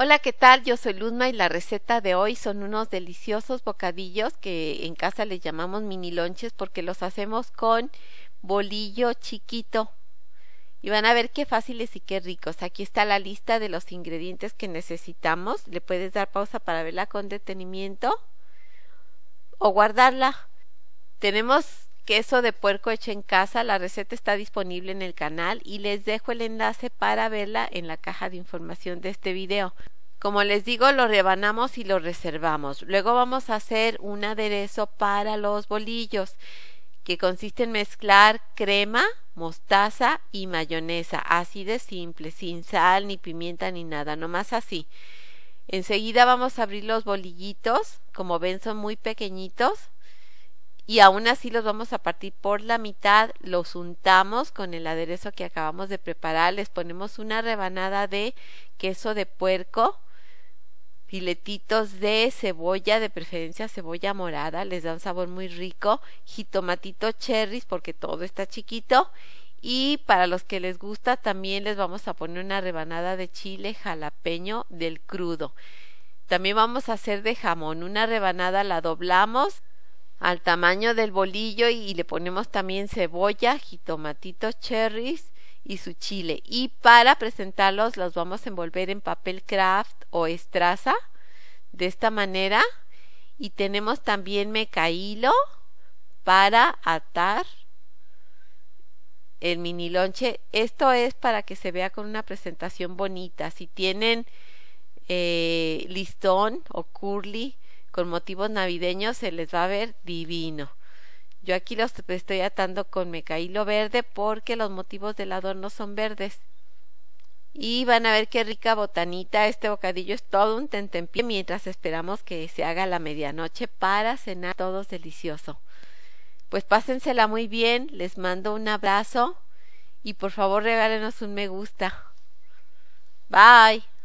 Hola, ¿qué tal? Yo soy Luzma y la receta de hoy son unos deliciosos bocadillos que en casa les llamamos mini lonches porque los hacemos con bolillo chiquito. Y van a ver qué fáciles y qué ricos. Aquí está la lista de los ingredientes que necesitamos. Le puedes dar pausa para verla con detenimiento o guardarla. Tenemos queso de puerco hecho en casa. La receta está disponible en el canal y les dejo el enlace para verla en la caja de información de este video. Como les digo, lo rebanamos y lo reservamos. Luego vamos a hacer un aderezo para los bolillos, que consiste en mezclar crema, mostaza y mayonesa, así de simple, sin sal, ni pimienta, ni nada, nomás así. Enseguida vamos a abrir los bolillitos, como ven son muy pequeñitos, y aún así los vamos a partir por la mitad, los untamos con el aderezo que acabamos de preparar, les ponemos una rebanada de queso de puerco, filetitos de cebolla, de preferencia cebolla morada, les da un sabor muy rico, jitomatito cherries porque todo está chiquito y para los que les gusta también les vamos a poner una rebanada de chile jalapeño del crudo. También vamos a hacer de jamón, una rebanada la doblamos al tamaño del bolillo y, le ponemos también cebolla, jitomatitos cherries y su chile. Y para presentarlos los vamos a envolver en papel craft o estraza de esta manera. Y tenemos también mecaílo para atar el mini lonche. Esto es para que se vea con una presentación bonita. Si tienen eh, listón o curly, con motivos navideños se les va a ver divino. Yo aquí los estoy atando con mecaílo verde porque los motivos del adorno son verdes. Y van a ver qué rica botanita. Este bocadillo es todo un tentempié mientras esperamos que se haga la medianoche para cenar todos delicioso. Pues pásensela muy bien, les mando un abrazo y por favor regálenos un me gusta. Bye.